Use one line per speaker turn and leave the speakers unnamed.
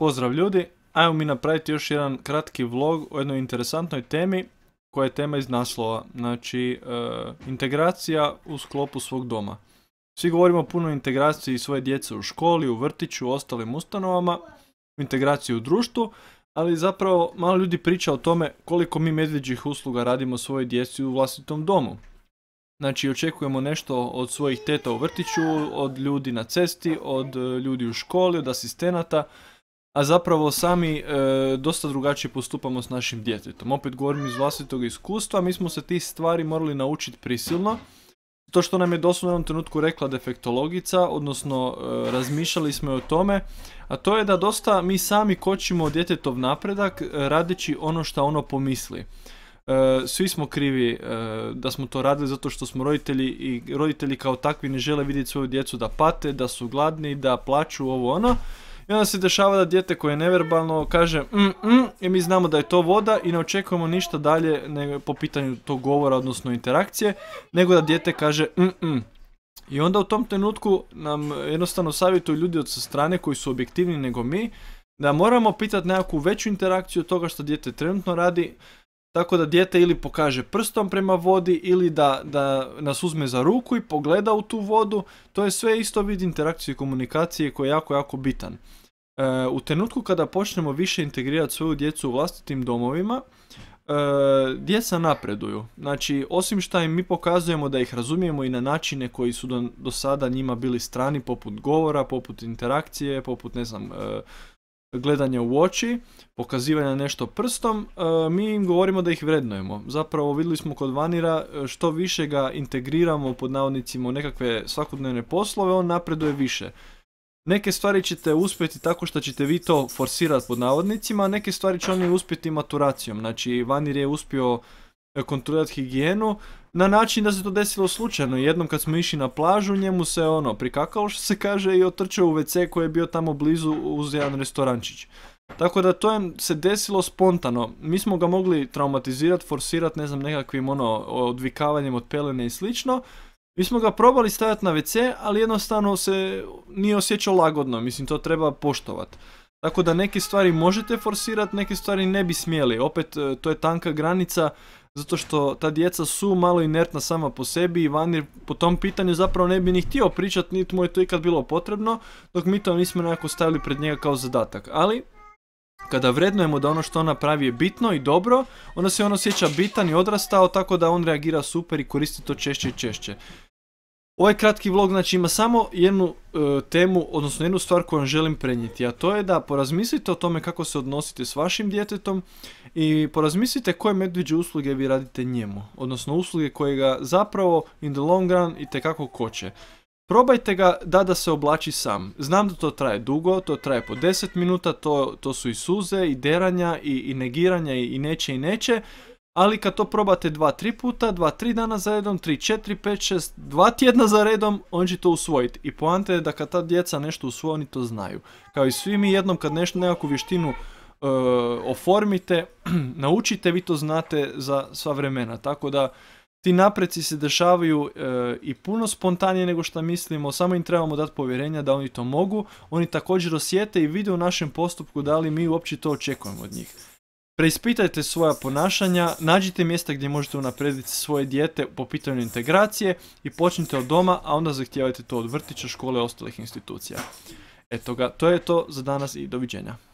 Pozdrav ljudi, ajmo mi napraviti još jedan kratki vlog o jednoj interesantnoj temi koja je tema iz naslova, znači e, integracija u sklopu svog doma. Svi govorimo puno o integraciji svoje djece u školi, u vrtiću, u ostalim ustanovama, integraciji u društvu, ali zapravo malo ljudi priča o tome koliko mi medvjeđih usluga radimo svoje djeci u vlastitom domu. Znači očekujemo nešto od svojih teta u vrtiću, od ljudi na cesti, od e, ljudi u školi, od asistenata, a zapravo sami e, dosta drugačije postupamo s našim djetetom. Opet govorim iz vlastitog iskustva, mi smo se tih stvari morali naučiti prisilno. To što nam je doslovno u jednom trenutku rekla defektologica, odnosno e, razmišljali smo o tome, a to je da dosta mi sami kočimo djetetov napredak e, radeći ono što ono pomisli. Svi smo krivi da smo to radili zato što smo roditelji i roditelji kao takvi ne žele vidjeti svoju djecu da pate, da su gladni, da plaću, ovo ono. I onda se dešava da dijete koje je neverbalno kaže mm, mm, i mi znamo da je to voda i ne očekujemo ništa dalje po pitanju tog govora, odnosno interakcije, nego da dijete kaže mm, mm. I onda u tom trenutku nam jednostavno savjetuju ljudi od sa strane koji su objektivni nego mi, da moramo pitati nekakvu veću interakciju od toga što dijete trenutno radi, tako da dijete ili pokaže prstom prema vodi ili da, da nas uzme za ruku i pogleda u tu vodu. To je sve isto vid interakcije i komunikacije koji je jako, jako bitan. E, u trenutku kada počnemo više integrirati svoju djecu u vlastitim domovima, e, djeca napreduju. Znači, osim što im mi pokazujemo da ih razumijemo i na načine koji su do, sada njima bili strani, poput govora, poput interakcije, poput, ne znam, e, gledanja u oči, pokazivanja nešto prstom, e, mi im govorimo da ih vrednujemo. Zapravo vidjeli smo kod Vanira e, što više ga integriramo pod navodnicima u nekakve svakodnevne poslove, on napreduje više. Neke stvari ćete uspjeti tako što ćete vi to forsirati pod navodnicima, neke stvari će oni uspjeti maturacijom. Znači, Vanir je uspio e, kontrolirati higijenu, na način da se to desilo slučajno. Jednom kad smo išli na plažu, njemu se ono prikakao što se kaže i otrčao u WC koji je bio tamo blizu uz jedan restorančić. Tako da to je se desilo spontano. Mi smo ga mogli traumatizirati, forsirati, ne znam, nekakvim ono odvikavanjem od pelene i slično. Mi smo ga probali staviti na WC, ali jednostavno se nije osjećao lagodno, mislim to treba poštovati. Tako da neke stvari možete forsirati, neke stvari ne bi smjeli. Opet, e, to je tanka granica zato što ta djeca su malo inertna sama po sebi i Vanir po tom pitanju zapravo ne bi ni htio pričat, niti mu je to ikad bilo potrebno, dok mi to nismo nekako stavili pred njega kao zadatak. Ali, kada vrednujemo da ono što ona pravi je bitno i dobro, onda se on osjeća bitan i odrastao tako da on reagira super i koristi to češće i češće. Ovaj kratki vlog znači ima samo jednu e, temu, odnosno jednu stvar koju vam želim prenijeti, a to je da porazmislite o tome kako se odnosite s vašim djetetom i porazmislite koje medveđe usluge vi radite njemu, odnosno usluge koje ga zapravo in the long run i tekako koče. Probajte ga da da se oblači sam. Znam da to traje dugo, to traje po 10 minuta, to, su i suze, i deranja, i, negiranja, i neće, i neće ali kad to probate 2-3 puta, 2-3 dana za redom, 3-4, 5-6, 2 tjedna za redom, on će to usvojiti. I poanta je da kad ta djeca nešto usvoje, oni to znaju. Kao i svi mi jednom kad nešto, nekakvu vještinu eh, oformite, naučite, vi to znate za sva vremena. Tako da ti napreci se dešavaju eh, i puno spontanije nego što mislimo, samo im trebamo dati povjerenja da oni to mogu. Oni također osjete i vide u našem postupku da li mi uopće to očekujemo od njih. Preispitajte svoja ponašanja, nađite mjesta gdje možete unaprijediti svoje dijete po pitanju integracije i počnite od doma, a onda zahtijevajte to od vrtića, škole i ostalih institucija. Eto ga, to je to za danas i doviđenja.